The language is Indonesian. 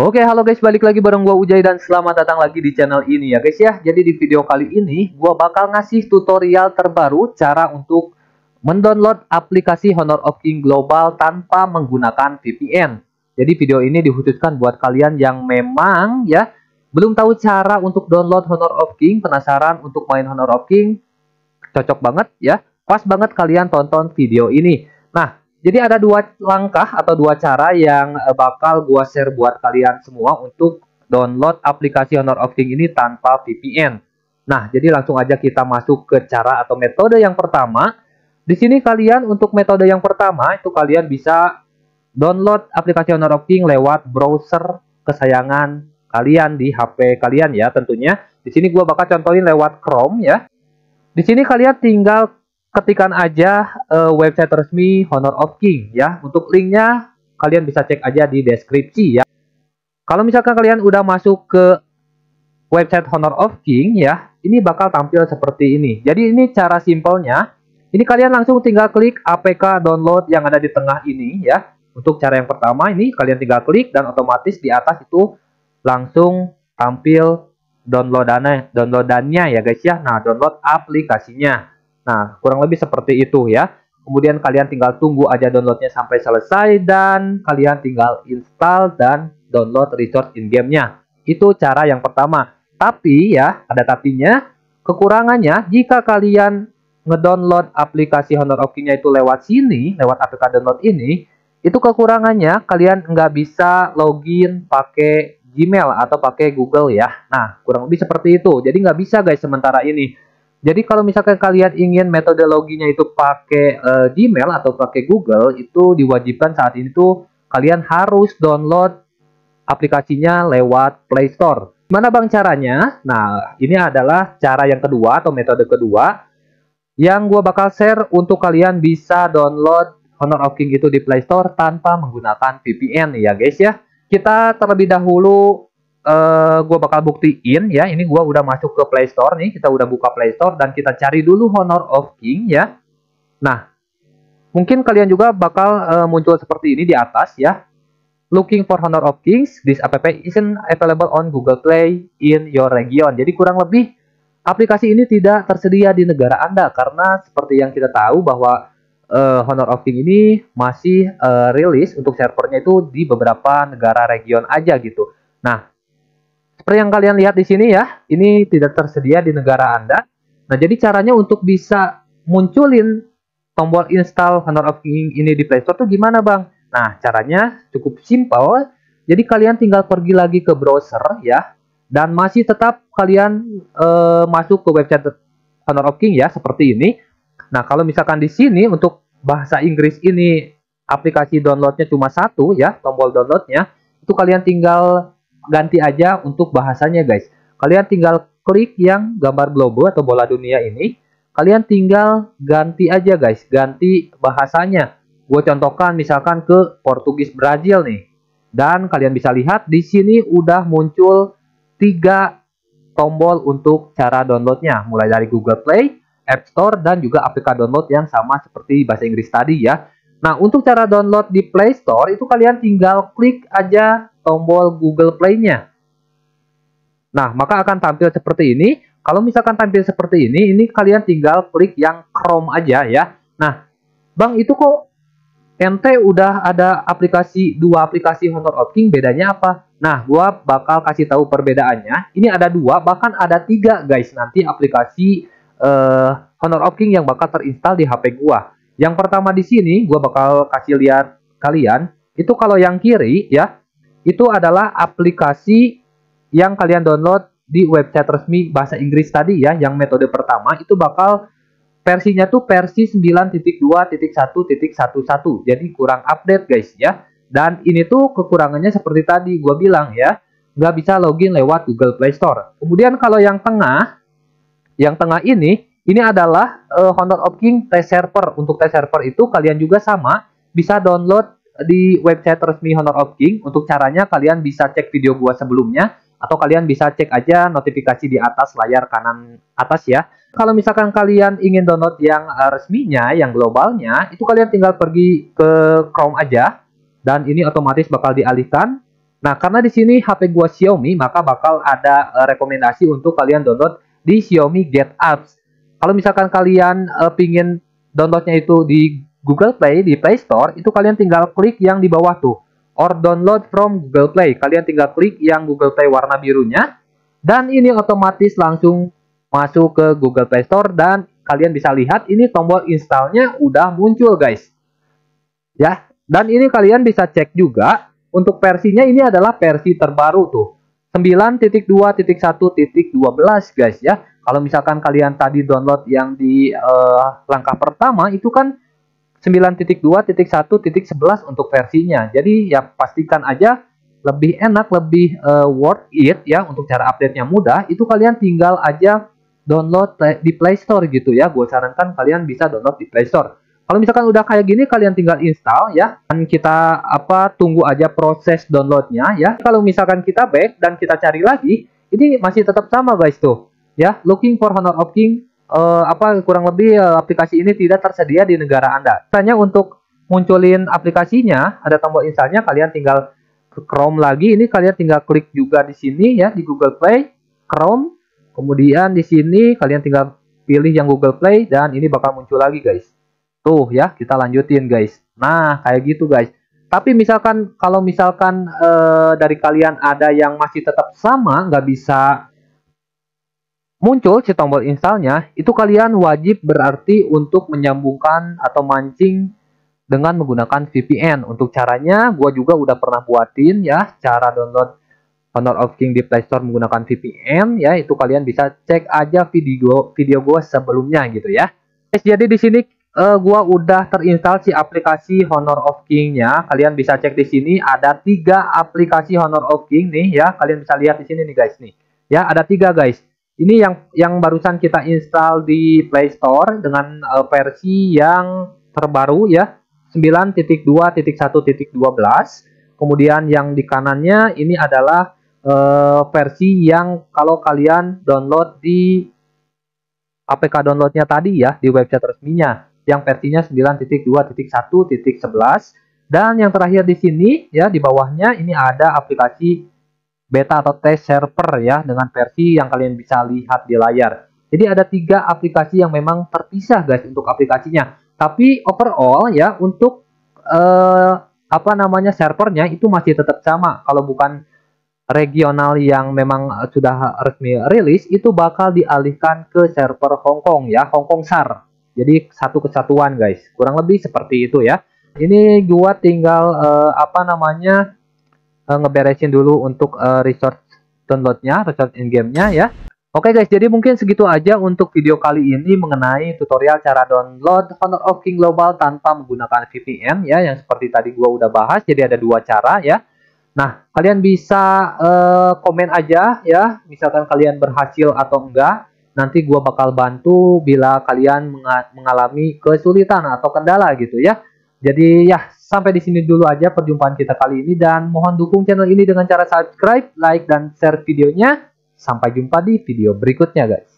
Oke, halo guys, balik lagi bareng gua Ujai dan selamat datang lagi di channel ini ya guys ya. Jadi di video kali ini gua bakal ngasih tutorial terbaru cara untuk mendownload aplikasi Honor of King Global tanpa menggunakan VPN. Jadi video ini dikhususkan buat kalian yang memang ya belum tahu cara untuk download Honor of King, penasaran untuk main Honor of King, cocok banget ya. Pas banget kalian tonton video ini. Nah, jadi ada dua langkah atau dua cara yang eh, bakal gua share buat kalian semua untuk download aplikasi Honor of King ini tanpa VPN. Nah, jadi langsung aja kita masuk ke cara atau metode yang pertama. Di sini kalian untuk metode yang pertama itu kalian bisa download aplikasi Honor of King lewat browser kesayangan kalian di HP kalian ya tentunya. Di sini gua bakal contohin lewat Chrome ya. Di sini kalian tinggal ketikan aja uh, website resmi Honor of King ya. Untuk linknya kalian bisa cek aja di deskripsi ya. Kalau misalkan kalian udah masuk ke website Honor of King ya, ini bakal tampil seperti ini. Jadi ini cara simpelnya, ini kalian langsung tinggal klik APK download yang ada di tengah ini ya. Untuk cara yang pertama ini kalian tinggal klik dan otomatis di atas itu langsung tampil downloadannya, downloadannya ya guys ya. Nah, download aplikasinya. Nah, kurang lebih seperti itu ya. Kemudian kalian tinggal tunggu aja downloadnya sampai selesai dan kalian tinggal install dan download resource in gamenya Itu cara yang pertama. Tapi ya, ada tapinya, kekurangannya jika kalian ngedownload aplikasi Honor of nya itu lewat sini, lewat aplikasi download ini, itu kekurangannya kalian nggak bisa login pakai Gmail atau pakai Google ya. Nah, kurang lebih seperti itu. Jadi nggak bisa guys sementara ini. Jadi kalau misalkan kalian ingin metodologinya itu pakai e, Gmail atau pakai Google, itu diwajibkan saat ini tuh kalian harus download aplikasinya lewat Play Store. Mana bang caranya? Nah, ini adalah cara yang kedua atau metode kedua yang gue bakal share untuk kalian bisa download Honor of King itu di Play Store tanpa menggunakan VPN ya guys ya. Kita terlebih dahulu uh, eh, gue bakal buktiin ya. Ini gue udah masuk ke Play Store nih. Kita udah buka Play Store dan kita cari dulu Honor of King ya. Nah, mungkin kalian juga bakal uh, muncul seperti ini di atas ya. Looking for Honor of Kings, this app isn't available on Google Play in your region. Jadi kurang lebih aplikasi ini tidak tersedia di negara Anda karena seperti yang kita tahu bahwa uh, Honor of King ini masih uh, rilis untuk servernya itu di beberapa negara region aja gitu. Nah, seperti yang kalian lihat di sini ya, ini tidak tersedia di negara Anda. Nah, jadi caranya untuk bisa munculin tombol install Honor of King ini di Play Store tuh gimana, Bang? Nah, caranya cukup simpel. Jadi kalian tinggal pergi lagi ke browser ya dan masih tetap kalian uh, masuk ke website Honor of King ya seperti ini. Nah, kalau misalkan di sini untuk bahasa Inggris ini aplikasi downloadnya cuma satu ya, tombol downloadnya, itu kalian tinggal ganti aja untuk bahasanya guys. Kalian tinggal klik yang gambar globo atau bola dunia ini. Kalian tinggal ganti aja guys, ganti bahasanya. Gue contohkan misalkan ke Portugis Brazil nih. Dan kalian bisa lihat di sini udah muncul tiga tombol untuk cara downloadnya. Mulai dari Google Play, App Store, dan juga APK download yang sama seperti bahasa Inggris tadi ya. Nah, untuk cara download di Play Store itu kalian tinggal klik aja tombol Google Play-nya. Nah, maka akan tampil seperti ini. Kalau misalkan tampil seperti ini, ini kalian tinggal klik yang Chrome aja ya. Nah, Bang itu kok NT udah ada aplikasi dua aplikasi Honor of King bedanya apa? Nah, gua bakal kasih tahu perbedaannya. Ini ada dua, bahkan ada tiga guys nanti aplikasi uh, Honor of King yang bakal terinstal di HP gua. Yang pertama di sini gue bakal kasih lihat kalian itu kalau yang kiri ya itu adalah aplikasi yang kalian download di website resmi bahasa Inggris tadi ya yang metode pertama itu bakal versinya tuh versi 9.2.1.11 jadi kurang update guys ya dan ini tuh kekurangannya seperti tadi gue bilang ya nggak bisa login lewat Google Play Store kemudian kalau yang tengah yang tengah ini ini adalah uh, Honor of King test server. Untuk test server itu kalian juga sama bisa download di website resmi Honor of King. Untuk caranya kalian bisa cek video gua sebelumnya atau kalian bisa cek aja notifikasi di atas layar kanan atas ya. Kalau misalkan kalian ingin download yang eh, resminya, yang globalnya, itu kalian tinggal pergi ke Chrome aja dan ini otomatis bakal dialihkan. Nah, karena di sini HP gua Xiaomi, maka bakal ada eh, rekomendasi untuk kalian download di Xiaomi Get Apps. Kalau misalkan kalian uh, pingin downloadnya itu di Google Play, di Play Store, itu kalian tinggal klik yang di bawah tuh. Or download from Google Play. Kalian tinggal klik yang Google Play warna birunya. Dan ini otomatis langsung masuk ke Google Play Store. Dan kalian bisa lihat ini tombol installnya udah muncul guys. Ya, dan ini kalian bisa cek juga. Untuk versinya ini adalah versi terbaru tuh. 9.2.1.12 guys ya. Kalau misalkan kalian tadi download yang di uh, langkah pertama itu kan 9.2.1.11 untuk versinya. Jadi ya pastikan aja lebih enak, lebih uh, worth it ya untuk cara update-nya mudah. Itu kalian tinggal aja download di Play Store gitu ya. Gue sarankan kalian bisa download di Play Store. Kalau misalkan udah kayak gini kalian tinggal install ya dan kita apa tunggu aja proses downloadnya ya. Kalau misalkan kita back dan kita cari lagi, ini masih tetap sama guys tuh ya looking for honor of king uh, apa kurang lebih uh, aplikasi ini tidak tersedia di negara Anda. Tanya untuk munculin aplikasinya, ada tombol installnya, kalian tinggal ke Chrome lagi. Ini kalian tinggal klik juga di sini ya di Google Play, Chrome. Kemudian di sini kalian tinggal pilih yang Google Play dan ini bakal muncul lagi guys. Tuh ya, kita lanjutin guys. Nah, kayak gitu guys. Tapi misalkan kalau misalkan e, dari kalian ada yang masih tetap sama, nggak bisa muncul si tombol installnya, itu kalian wajib berarti untuk menyambungkan atau mancing dengan menggunakan VPN. Untuk caranya, gue juga udah pernah buatin ya, cara download Honor of King di Play Store menggunakan VPN ya, itu kalian bisa cek aja video video gue sebelumnya gitu ya. Guys, jadi di sini uh, eh, gue udah terinstal si aplikasi Honor of King ya. Kalian bisa cek di sini ada tiga aplikasi Honor of King nih ya. Kalian bisa lihat di sini nih guys nih. Ya, ada tiga guys ini yang yang barusan kita install di Play Store dengan uh, versi yang terbaru ya, 9.2.1.12. Kemudian yang di kanannya ini adalah uh, versi yang kalau kalian download di APK downloadnya tadi ya di website resminya yang versinya 9.2.1.11 dan yang terakhir di sini ya di bawahnya ini ada aplikasi beta atau test server ya dengan versi yang kalian bisa lihat di layar. Jadi ada tiga aplikasi yang memang terpisah guys untuk aplikasinya. Tapi overall ya untuk eh, apa namanya servernya itu masih tetap sama. Kalau bukan regional yang memang eh, sudah resmi rilis itu bakal dialihkan ke server Hong Kong ya, Hong Kong SAR. Jadi satu kesatuan guys, kurang lebih seperti itu ya. Ini gua tinggal eh, apa namanya uh, ngeberesin dulu untuk uh, resource downloadnya, resource in-game-nya ya. Oke okay guys, jadi mungkin segitu aja untuk video kali ini mengenai tutorial cara download Honor of King Global tanpa menggunakan VPN ya, yang seperti tadi gua udah bahas. Jadi ada dua cara ya. Nah, kalian bisa uh, komen aja ya, misalkan kalian berhasil atau enggak. Nanti gua bakal bantu bila kalian mengalami kesulitan atau kendala gitu ya. Jadi ya, Sampai di sini dulu aja perjumpaan kita kali ini dan mohon dukung channel ini dengan cara subscribe, like, dan share videonya. Sampai jumpa di video berikutnya guys.